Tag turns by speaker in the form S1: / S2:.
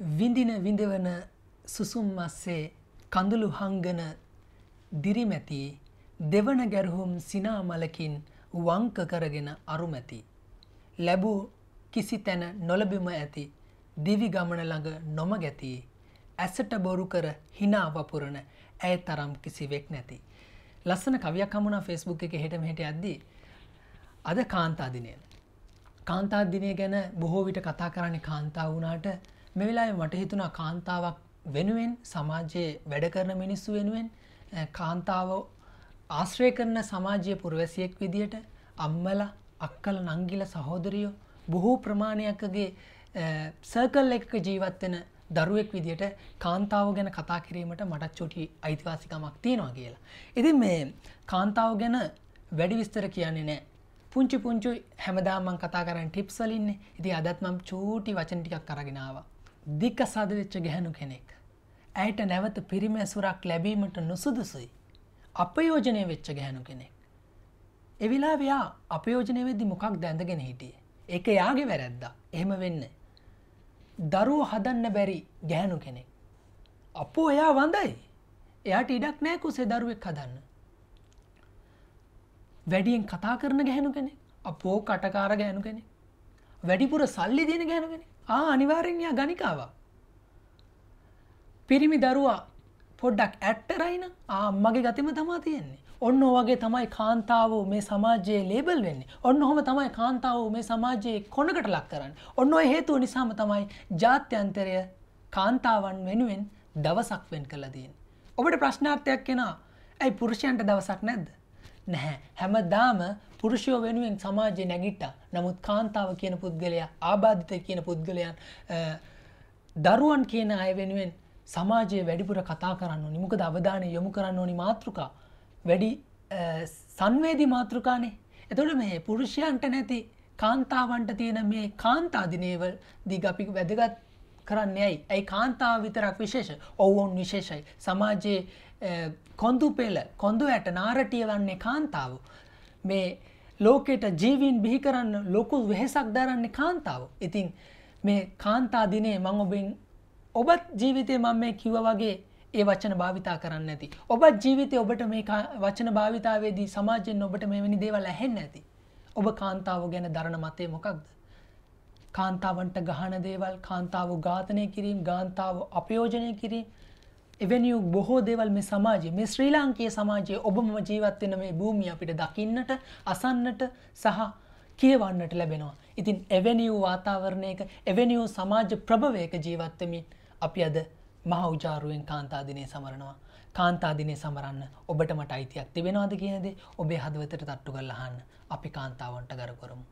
S1: විඳින විඳවන සුසුම් මස්සේ කඳුළු හංගන දිරිමැති දෙවන ගැරහුම් සිනාමලකින් වංක කරගෙන අරුමැති. ලැබූ කිසි තැන නොලබිම ඇති දිවි ගමන ළඟ නොමගැති ඇසට බොරු කර හිනා වපුරන ඇය තරම් කිසිවෙක් නැති. ලස්සන කවියක් හමුණ ෆෙස්බුක් එක හෙට මෙහෙට ඇද්දී. අද කාන්තාදිනය. කාන්තාදිනය ගැන බොහෝ විට කතා කරන්නේ කාන්තා වුණාට මේ වෙලා මට හිතුනා කාන්තාවක් වෙනුවෙන් සමාජයේ වැඩ කරන මිනිස්සු වෙනුවෙන් කාන්තාව ආශ්‍රය කරන සමාජය පුරවැසියෙක් විදියට අම්මල අක්කල නංගිල සහෝදරියෝ බොහෝ ප්‍රමාණයක්ගේ සර්කල් එක ජීවත්වෙන දරුවෙක් විදියට කාන්තාව ගැන කතා කිරීමට මටත් චොටි අයිතිවාසිකමක් තියෙනවා කියලා. ඉති මේ කාන්තාව ගැන වැඩි විස්තර කියන්නේ නෑ පුංචි පුංචු හැමදාමන් කතා කරන්න ටිප්සලින්නේ ඉති අදත්මම් චූටි වචන ටිකක් කරගෙනාව. දික සදවෙච්ච ගැහැනු කෙනෙක්. ඇයට නැවත පිරිම ඇසුරක් ලැබීමට නුසුදුසුයි. අපයෝජනය වෙච්ච ගැහැනු කෙනෙක්. එවිලා වයා අපයෝජනය වෙද්දි මොකක් දැඳගෙන හිටිය. එක යාගේ වැරැද්ද එහෙම වෙන්න. දරුව හදන්න බැරි ගැහැනු කෙනෙක්. අපෝ එයා වඳයි. එයාට ඉඩක් නෑකුසේ දරුවෙක් හදන්න. වැඩියෙන් කතා කරන ගැහැනු කෙනෙක් අපෝ කටකාර ගැහැනු කෙනෙක්. වැඩිපුර සල්ලි දෙන ගැනගෙන ආ අනිවාරෙන්යා ගනිකාවා. පිරිමි දරුවා පොඩ්ඩක් ඇට්ටරයින ආම්මගේ ගතිම තමා තියෙන්නේ. ඔන්න වගේ තමයි කාන්තාවෝ මේ සමාජයේ ලේබල් වෙන්නේ ඔන්න හොම තමයි කාන්තාවෝ මේ සමාජයේ කොනකට ලක් කරන්න. ඔන්න ඔය හේතුව නිසාම තමයි ජාත්‍යන්තරය කාන්තාවන් වෙනුවෙන් දවසක් වෙන් කලදීන්. ඔබට ප්‍රශ්නාර්ථයක් කෙනා ඇයි පුරුෂයන්ට දවසක් නැද්ද. නැහැ. හැමදාම පුරුෂයෝ වෙනුවෙන් සමාජය නැගිට්ටා. නමුත් කාන්තාව කියන පුද්ගලයා ආබාධිත කියන පුද්ගලයන් දරුවන් කියන අය වෙනුවෙන් සමාජය වැඩිපුර කතා කරන්න ඕනි මොකද අවධානය යොමු කරන්න ඕනි මාතෘකා වැඩි සංවේදී මාතෘකානේ එතොට මේ පුරුෂයන්ට නැති කාන්තාවන්ට තියෙන මේ කාන්තාදිනේවල් දිග අපි වැදගත් කරන්න යයි ඇයි කාන්තාව විතරක් විශේෂ ඔවුන් විශේෂයි සමාජයේ කොන්දු පෙළ කොඳු ඇට නාරටිය වන්නේ කාන්තාව මේ ලෝකෙට ජීවින් බිහි කරන්න ලොකු වෙහෙසක් දරන්නේ කාන්තාව ඉතින් මේ කාන්තා දිනේ මං ඔබෙන් ඔබත් ජීවිතය මං මේ කිව වගේ ඒ වචන භාවිතා කරන්න ඇති ඔබත් ජීවිතය ඔබට මේ වචන භාවිතාවේදී සමාජයෙන් ඔබට මෙවැනි දේවල් ඇහෙන්න ඇති ඔබ කාන්තාව ගැන දරණ මතය මොකක්ද කාන්තාවන්ට ගහන දේවල් කාන්තාව ඝාතනය කිරීම ගාන්තාව අපයෝජනය කිරීම එවැනි බොහෝ දේවල් මේ සමාජයේ මේ ශ්‍රී ලාංකීය සමාජයේ ඔබම ජීවත් වෙන මේ භූමිය අපිට දකින්නට අසන්නට සහ කියවන්නට ලැබෙනවා. ඉතින් එවැනි වාතාවරණයක එවැනි සමාජ ප්‍රභවයක ජීවත් වෙමින් අපි අද මහ උජාරුවෙන් කාන්තා දිනේ සමරනවා. කාන්තා දිනේ සමරන්න ඔබට මට අයිතියක් තිබෙනවද කියන දේ ඔබේ හදවතට තට්ටු කරලා අහන්න. අපි කාන්තාවන්ට ගරු කරමු.